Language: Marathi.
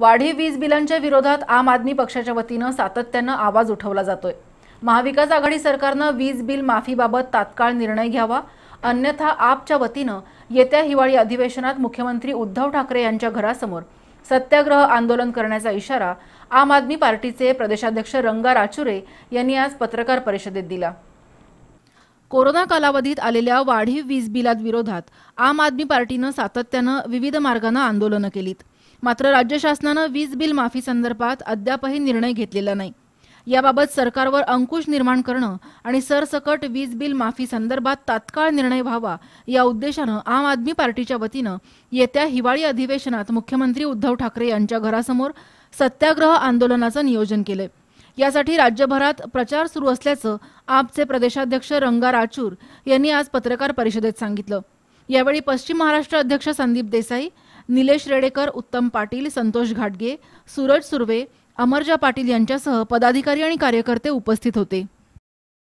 वाढीव वीज बिलांच्या विरोधात आम आदमी पक्षाच्या वतीनं सातत्यानं आवाज उठवला जातोय महाविकास आघाडी सरकारनं वीज बिल माफीबाबत तात्काळ निर्णय घ्यावा अन्यथा आपच्या वतीनं येत्या हिवाळी अधिवेशनात मुख्यमंत्री उद्धव ठाकरे यांच्या घरासमोर सत्याग्रह आंदोलन करण्याचा इशारा आम आदमी पार्टीचे प्रदेशाध्यक्ष रंगा राचुरे यांनी आज पत्रकार परिषदेत दिला कोरोना कालावधीत आलेल्या वाढीव वीज बिलात विरोधात आम आदमी पार्टीनं सातत्यानं विविध मार्गानं आंदोलनं केलीत मात्र राज्य शासनानं वीज बिल माफी संदर्भात अद्यापही निर्णय घेतलेला नाही याबाबत सरकारवर अंकुश निर्माण करणं आणि सरसकट वीज बिल माफी संदर्भात तात्काळ निर्णय व्हावा या उद्देशानं आम आदमी पार्टीच्या वतीनं येत्या हिवाळी अधिवेशनात मुख्यमंत्री उद्धव ठाकरे यांच्या घरासमोर सत्याग्रह आंदोलनाचं नियोजन केलंय यासाठी राज्यभरात प्रचार सुरू असल्याचं आपचे प्रदेशाध्यक्ष रंगा राचूर यांनी आज पत्रकार परिषदेत सांगितलं यावेळी पश्चिम महाराष्ट्र अध्यक्ष संदीप देसाई निलेश रेडेकर उत्तम पाटील संतोष घाटगे सूरज सुर्वे अमरजा पाटील यांच्यासह पदाधिकारी आणि कार्यकर्ते उपस्थित होते